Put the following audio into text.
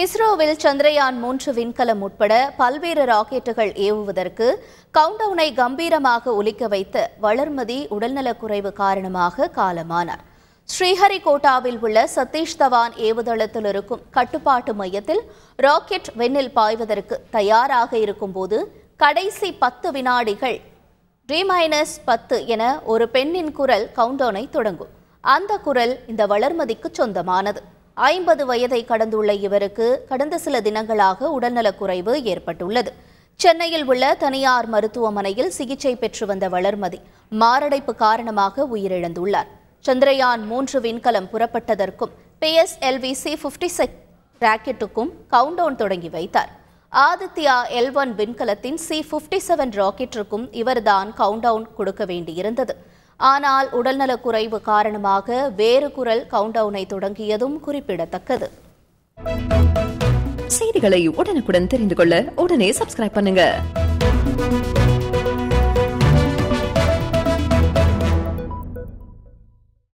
இஸ்ரோவில் சந்திரயான் மூன்று விண்கலம் உட்பட பல்வேறு ராக்கெட்டுகள் ஏவுவதற்கு கவுண்டவுனை கம்பீரமாக ஒலிக்க வைத்த வளர்மதி உடல்நலக்குறைவு காரணமாக காலமானார் ஸ்ரீஹரிகோட்டாவில் உள்ள சதீஷ் தவான் ஏவுதளத்தில் இருக்கும் கட்டுப்பாட்டு மையத்தில் ராக்கெட் வெண்ணில் பாய்வதற்கு தயாராக இருக்கும்போது கடைசி பத்து வினாடிகள் டி மைனஸ் பத்து என ஒரு பெண்ணின் குரல் கவுண்டவுனை தொடங்கும் அந்த குரல் இந்த வளர்மதிக்கு சொந்தமானது ஐம்பது வயதை கடந்துள்ள இவருக்கு கடந்த சில தினங்களாக உடல்நலக்குறைவு ஏற்பட்டுள்ளது சென்னையில் உள்ள தனியார் மருத்துவமனையில் சிகிச்சை பெற்று வந்த வளர்மதி மாரடைப்பு காரணமாக உயிரிழந்துள்ளார் சந்திரயான் மூன்று விண்கலம் புறப்பட்டதற்கும் பிஎஸ்எல்வி சி ஃபிஃப்டி செக் ராக்கெட்டுக்கும் கவுண்டவுன் தொடங்கி வைத்தார் ஆதித்யா எல் ஒன் விண்கலத்தின் சி ஃபிஃப்டி செவன் ராக்கெட்டிற்கும் இவர்தான் கவுண்டவுன் கொடுக்க வேண்டியிருந்தது ஆனால் உடல்நலக் குறைவு காரணமாக வேறு குரல் கவுண்டவுனை தொடங்கியதும் குறிப்பிடத்தக்கது செய்திகளை உடனுக்குடன் தெரிந்து கொள்ள உடனே சப்ஸ்கிரைப் பண்ணுங்க